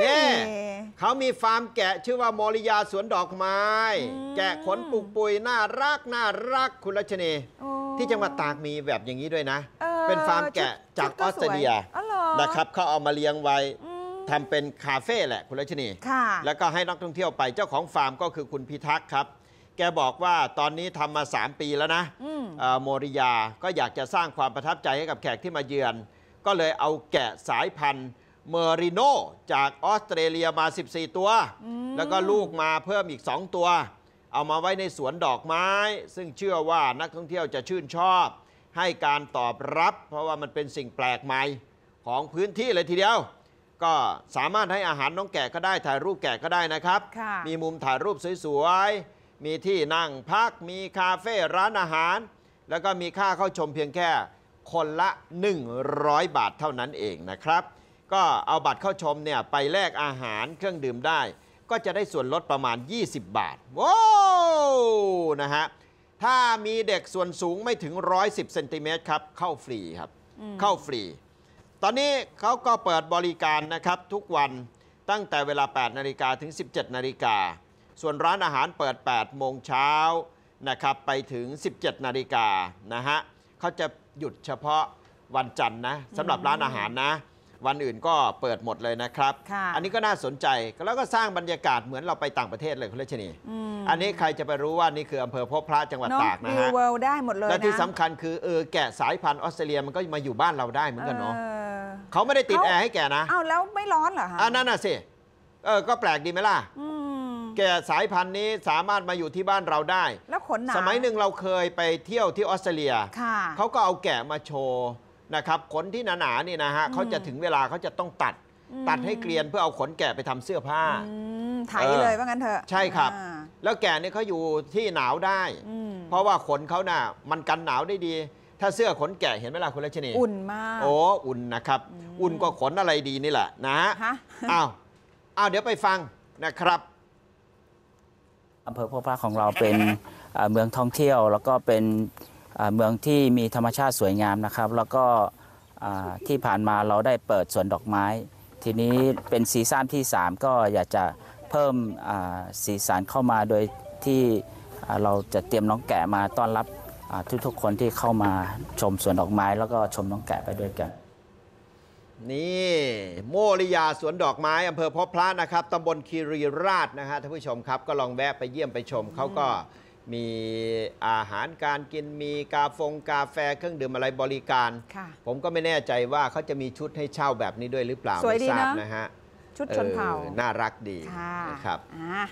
นี่เขามีฟาร์มแกะชื่อว่ามอริยาสวนดอกไม้ แกะขนปุกปุยน่ารักน่ารักคุณรัชนีที่จังหวัดตากมีแบบอย่างนี้ด้วยนะ เป็นฟาร์มแกะจากออสเตรเลียนะครับเขาเอามาเลี้ยงไว้ทำเป็นคาเฟ่แหละคุณรัชนีแล้วก็ให้นักท่องเที่ยวไปเจ้าของฟาร์มก็คือคุณพิทักษ์ครับ แกบอกว่าตอนนี้ทำมา 3 ปีแล้วนะโมริยาก็อยากจะสร้างความประทับใจให้กับแขกที่มาเยือน ก็เลยเอาแกะสายพันธุ์เมอริโนจากออสเตรเลียมา 14 ตัว แล้วก็ลูกมาเพิ่มอีก 2 ตัว เอามาไว้ในสวนดอกไม้ ซึ่งเชื่อว่านักท่องเที่ยวจะชื่นชอบ ให้การตอบรับ เพราะว่ามันเป็นสิ่งแปลกใหม่ของพื้นที่เลยทีเดียว ก็สามารถให้อาหารน้องแกะก็ได้ ถ่ายรูปแกะก็ได้นะครับ มีมุมถ่ายรูปสวย ๆ มีที่นั่งพัก มีคาเฟ่ร้านอาหาร แล้วก็มีค่าเข้าชมเพียงแค่คนละ 100 บาทเท่านั้นเองนะครับก็เอาบัตรเข้าชมเนี่ยไปแลกอาหารเครื่องดื่มได้ ก็จะได้ส่วนลดประมาณ 20 บาท โว้นะฮะถ้ามีเด็กส่วนสูงไม่ถึง 110เซนติเมตรครับเข้าฟรีครับเข้าฟรี ตอนนี้เขาก็เปิดบริการนะครับทุกวันตั้งแต่เวลา 8นาฬิกาถึง 17นาฬิกาส่วนร้านอาหารเปิด 8 โมงเช้านะครับไปถึง 17นาฬิกานะฮะเขาจะหยุดเฉพาะวันจันทร์นะสำหรับร้านอาหารนะวันอื่นก็เปิดหมดเลยนะครับ อันนี้ก็น่าสนใจ แล้วก็สร้างบรรยากาศเหมือนเราไปต่างประเทศเลยคุณเลชนี อันนี้ใครจะไปรู้ว่านี่คืออำเภอพบพระจังหวัดตากนะฮะได้หมดเลยและที่สำคัญคือเออแกะสายพันธุ์ออสเตรเลียมันก็มาอยู่บ้านเราได้เหมือนกันเนาะเขาไม่ได้ติดแอร์ให้แกนะอ้าวแล้วไม่ร้อนเหรอคะอันนั้นน่ะสิเออ ก็แปลกดีไหมล่ะแกสายพันธุ์นี้สามารถมาอยู่ที่บ้านเราได้ แล้วขนหนาสมัยหนึ่งเราเคยไปเที่ยวที่ออสเตรเลียเขาก็เอาแกะมาโชว์นะครับขนที่หนา ๆ นี่นะฮะเขาจะถึงเวลาเขาจะต้องตัดตัดให้เกลียน เพื่อเอาขนแกะไปทำเสื้อผ้าถ่ายเลยว่างั้นเถอะใช่ครับ แล้วแกะนี่เขาอยู่ที่หนาวได้ เพราะว่าขนเขาน่ะ มันกันหนาวได้ดี ถ้าเสื้อขนแกะเห็นไหมล่ะคุณรัชนีอุ่นมากโอ้อุ่นนะครับ อุ่นกว่าขนอะไรดีนี่แหละนะฮะอ้าวอ้าวเดี๋ยวไปฟังนะครับอำเภอพอพระของเราเป็นเมืองท่องเที่ยวแล้วก็เป็นเมืองที่มีธรรมชาติสวยงามนะครับ แล้วก็ที่ผ่านมาเราได้เปิดสวนดอกไม้ ทีนี้เป็นซีซั่นที่3ก็อยากจะเพิ่มสีสันเข้ามาโดยที่เราจะเตรียมน้องแกะมาต้อนรับทุกๆคนที่เข้ามาชมสวนดอกไม้แล้วก็ชมน้องแกะไปด้วยกัน นี่โมริยาสวนดอกไม้อำเภอพบพระนะครับตำบลคีรีราชนะฮะท่านผู้ชมครับก็ลองแวะไปเยี่ยมไปชมเขาก็มีอาหารการกินมีกาฟงกาแฟเครื่องดื่มอะไรบริการ ผมก็ไม่แน่ใจว่าเขาจะมีชุดให้เช่าแบบนี้ด้วยหรือเปล่าสวยไม่ดีทราบนะฮะชุดชนเผ่าน่ารักดีคนะครับอ่า